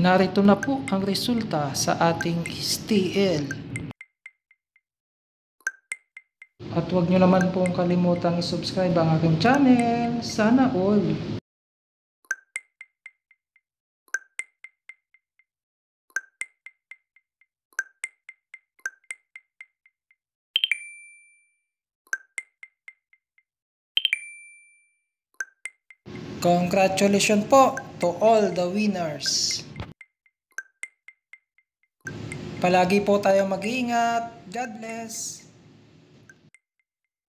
Narito na po ang resulta sa ating STL. At huwag nyo naman pong kalimutang isubscribe ang aking channel. Sana all! Congratulations po to all the winners! Palagi po tayo mag-iingat. God bless.